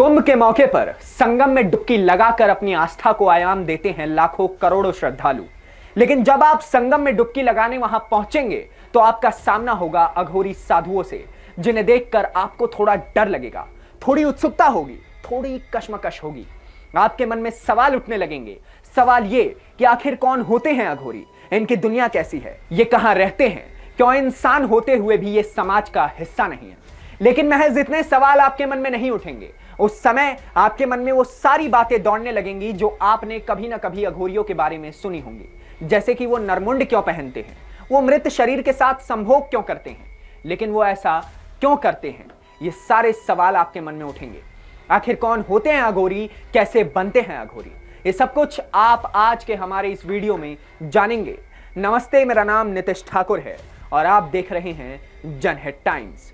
कुंभ के मौके पर संगम में डुबकी लगाकर अपनी आस्था को आयाम देते हैं लाखों करोड़ों श्रद्धालु लेकिन जब आप संगम में डुबकी लगाने वहां पहुंचेंगे तो आपका सामना होगा अघोरी साधुओं से जिन्हें देखकर आपको थोड़ा डर लगेगा थोड़ी उत्सुकता होगी थोड़ी कशमकश होगी आपके मन में सवाल उठने लगेंगे सवाल ये कि आखिर कौन होते हैं अघोरी इनकी दुनिया कैसी है ये कहाँ रहते हैं क्यों इंसान होते हुए भी ये समाज का हिस्सा नहीं है लेकिन महज इतने सवाल आपके मन में नहीं उठेंगे उस समय आपके मन में वो सारी बातें दौड़ने लगेंगी जो आपने कभी ना कभी अघोरियों के बारे में सुनी होंगी जैसे कि वो नरमुंड क्यों पहनते हैं वो मृत शरीर के साथ संभोग क्यों करते हैं लेकिन वो ऐसा क्यों करते हैं ये सारे सवाल आपके मन में उठेंगे आखिर कौन होते हैं अघोरी कैसे बनते हैं अघोरी ये सब कुछ आप आज के हमारे इस वीडियो में जानेंगे नमस्ते मेरा नाम नितिश ठाकुर है और आप देख रहे हैं जनहेड टाइम्स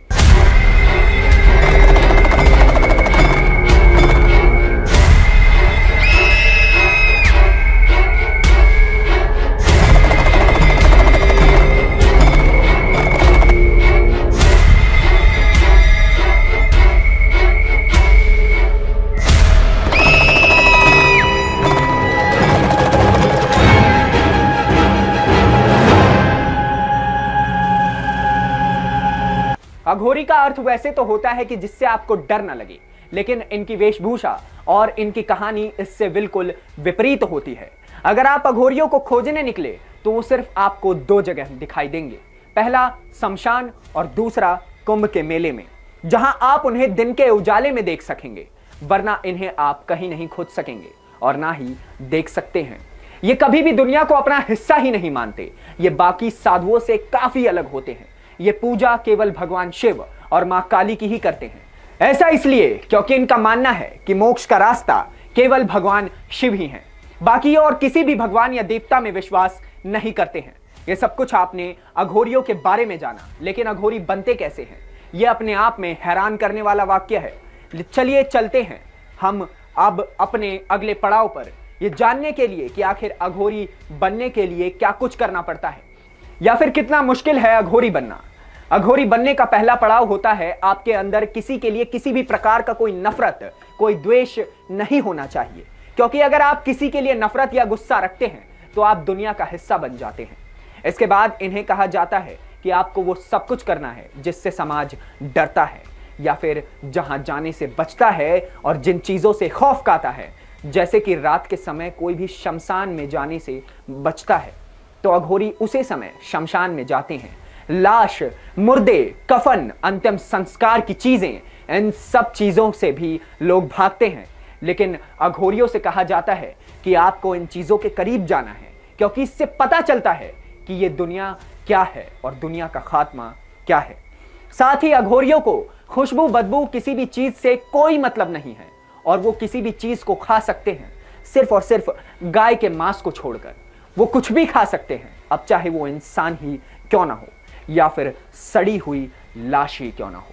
अघोरी का अर्थ वैसे तो होता है कि जिससे आपको डर ना लगे लेकिन इनकी वेशभूषा और इनकी कहानी इससे बिल्कुल विपरीत होती है अगर आप अघोरियों को खोजने निकले तो वो सिर्फ आपको दो जगह दिखाई देंगे पहला शमशान और दूसरा कुंभ के मेले में जहां आप उन्हें दिन के उजाले में देख सकेंगे वरना इन्हें आप कहीं नहीं खोज सकेंगे और ना ही देख सकते हैं ये कभी भी दुनिया को अपना हिस्सा ही नहीं मानते ये बाकी साधुओं से काफी अलग होते हैं ये पूजा केवल भगवान शिव और मां काली की ही करते हैं ऐसा इसलिए क्योंकि इनका मानना है कि मोक्ष का रास्ता केवल भगवान शिव ही हैं बाकी और किसी भी भगवान या देवता में विश्वास नहीं करते हैं ये सब कुछ आपने अघोरियों के बारे में जाना लेकिन अघोरी बनते कैसे हैं ये अपने आप में हैरान करने वाला वाक्य है चलिए चलते हैं हम अब अपने अगले पड़ाव पर ये जानने के लिए कि आखिर अघोरी बनने के लिए क्या कुछ करना पड़ता है या फिर कितना मुश्किल है अघोरी बनना अघोरी बनने का पहला पड़ाव होता है आपके अंदर किसी के लिए किसी भी प्रकार का कोई नफरत कोई द्वेष नहीं होना चाहिए क्योंकि अगर आप किसी के लिए नफरत या गुस्सा रखते हैं तो आप दुनिया का हिस्सा बन जाते हैं इसके बाद इन्हें कहा जाता है कि आपको वो सब कुछ करना है जिससे समाज डरता है या फिर जहां जाने से बचता है और जिन चीजों से खौफ काता है जैसे कि रात के समय कोई भी शमशान में जाने से बचता है तो अघोरी उसी समय शमशान में जाते हैं लाश मुर्दे कफन अंतिम संस्कार की चीज़ें इन सब चीज़ों से भी लोग भागते हैं लेकिन अघोरियों से कहा जाता है कि आपको इन चीज़ों के करीब जाना है क्योंकि इससे पता चलता है कि ये दुनिया क्या है और दुनिया का खात्मा क्या है साथ ही अघोरियों को खुशबू बदबू किसी भी चीज़ से कोई मतलब नहीं है और वो किसी भी चीज़ को खा सकते हैं सिर्फ और सिर्फ गाय के मांस को छोड़कर वो कुछ भी खा सकते हैं अब चाहे वो इंसान ही क्यों ना हो या फिर सड़ी हुई लाश ही क्यों ना हो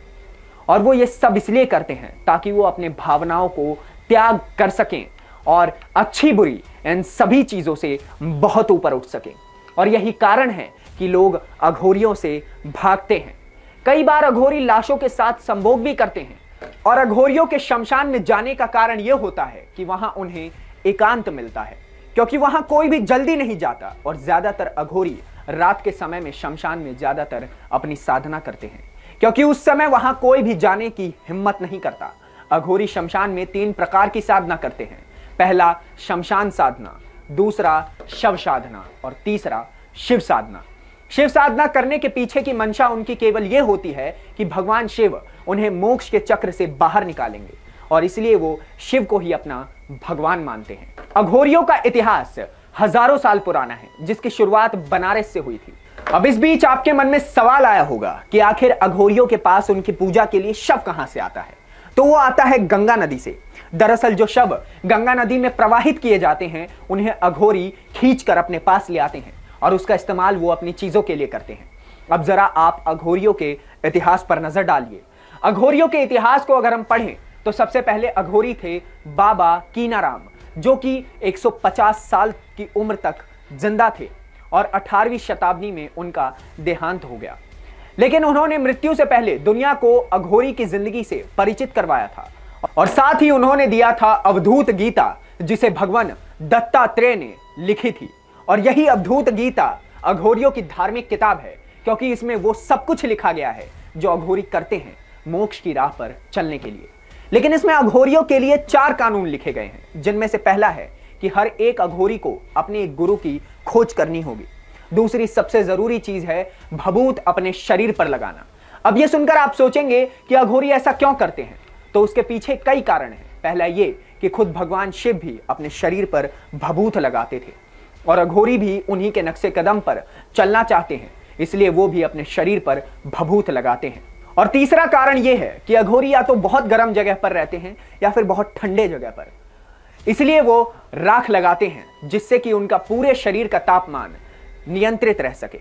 और वो ये सब इसलिए करते हैं ताकि वो अपने भावनाओं को त्याग कर सकें और अच्छी बुरी इन सभी चीज़ों से बहुत ऊपर उठ सकें और यही कारण है कि लोग अघोरियों से भागते हैं कई बार अघोरी लाशों के साथ संभोग भी करते हैं और अघोरियों के शमशान में जाने का कारण यह होता है कि वहां उन्हें एकांत मिलता है क्योंकि वहां कोई भी जल्दी नहीं जाता और ज्यादातर अघोरी रात के समय में शमशान में ज्यादातर अपनी साधना करते हैं क्योंकि उस समय वहां कोई भी जाने की हिम्मत नहीं करता अघोरी शमशान में तीन प्रकार की साधना करते हैं पहला शमशान साधना दूसरा शव साधना और तीसरा शिव साधना शिव साधना करने के पीछे की मंशा उनकी केवल यह होती है कि भगवान शिव उन्हें मोक्ष के चक्र से बाहर निकालेंगे और इसलिए वो शिव को ही अपना भगवान मानते हैं अघोरियों का इतिहास हजारों साल पुराना है जिसकी शुरुआत बनारस से हुई थी अब इस बीच आपके मन में सवाल आया होगा कि आखिर अघोरियों के पास उनकी पूजा के लिए शव कहां से आता है तो वो आता है गंगा नदी से दरअसल जो शव गंगा नदी में प्रवाहित किए जाते हैं उन्हें अघोरी खींच कर अपने पास ले आते हैं और उसका इस्तेमाल वो अपनी चीजों के लिए करते हैं अब जरा आप अघोरियों के इतिहास पर नजर डालिए अघोरियों के इतिहास को अगर हम पढ़ें तो सबसे पहले अघोरी थे बाबा कीनाराम जो कि 150 साल की उम्र तक जिंदा थे और 18वीं शताब्दी में उनका देहांत हो गया लेकिन उन्होंने मृत्यु से पहले दुनिया को अघोरी की जिंदगी से परिचित करवाया था और साथ ही उन्होंने दिया था अवधूत गीता जिसे भगवान दत्तात्रेय ने लिखी थी और यही अवधूत गीता अघोरियों की धार्मिक किताब है क्योंकि इसमें वो सब कुछ लिखा गया है जो अघोरी करते हैं मोक्ष की राह पर चलने के लिए लेकिन इसमें अघोरियों के लिए चार कानून लिखे गए हैं जिनमें से पहला है कि हर एक अघोरी को अपने एक गुरु की खोज करनी होगी दूसरी सबसे जरूरी चीज है भभूत अपने शरीर पर लगाना अब यह सुनकर आप सोचेंगे कि अघोरी ऐसा क्यों करते हैं तो उसके पीछे कई कारण हैं पहला ये कि खुद भगवान शिव भी अपने शरीर पर भभूत लगाते थे और अघोरी भी उन्हीं के नक्शे कदम पर चलना चाहते हैं इसलिए वो भी अपने शरीर पर भभूत लगाते हैं और तीसरा कारण यह है कि अघोरी या तो बहुत गर्म जगह पर रहते हैं या फिर बहुत ठंडे जगह पर इसलिए वो राख लगाते हैं जिससे कि उनका पूरे शरीर का तापमान नियंत्रित रह सके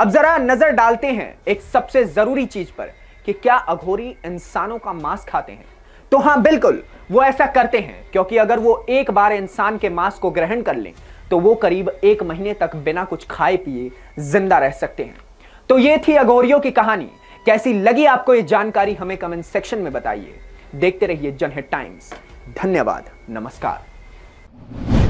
अब जरा नजर डालते हैं एक सबसे जरूरी चीज पर कि क्या अघोरी इंसानों का मांस खाते हैं तो हां बिल्कुल वो ऐसा करते हैं क्योंकि अगर वो एक बार इंसान के मांस को ग्रहण कर लें तो वो करीब एक महीने तक बिना कुछ खाए पिए जिंदा रह सकते हैं तो ये थी अघोरियों की कहानी कैसी लगी आपको ये जानकारी हमें कमेंट सेक्शन में बताइए देखते रहिए जनहित टाइम्स धन्यवाद नमस्कार